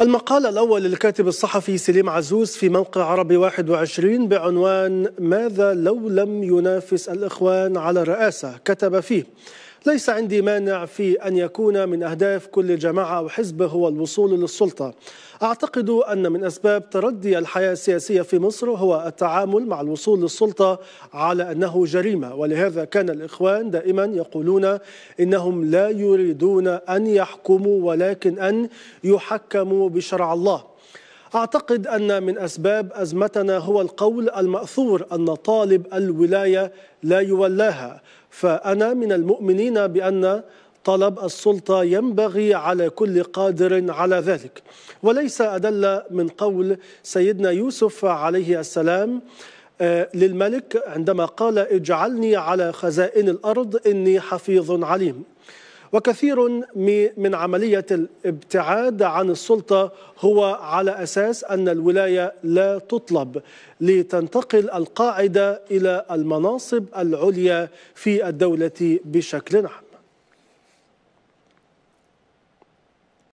المقال الأول للكاتب الصحفي سليم عزوز في موقع عربي 21 بعنوان ماذا لو لم ينافس الإخوان على الرئاسة كتب فيه ليس عندي مانع في أن يكون من أهداف كل جماعة وحزب هو الوصول للسلطة أعتقد أن من أسباب تردي الحياة السياسية في مصر هو التعامل مع الوصول للسلطة على أنه جريمة ولهذا كان الإخوان دائما يقولون إنهم لا يريدون أن يحكموا ولكن أن يحكموا بشرع الله أعتقد أن من أسباب أزمتنا هو القول المأثور أن طالب الولاية لا يولاها فأنا من المؤمنين بأن طلب السلطة ينبغي على كل قادر على ذلك وليس أدل من قول سيدنا يوسف عليه السلام آه، للملك عندما قال اجعلني على خزائن الأرض إني حفيظ عليم وكثير من عملية الابتعاد عن السلطة هو على أساس أن الولاية لا تطلب لتنتقل القاعدة إلى المناصب العليا في الدولة بشكل عام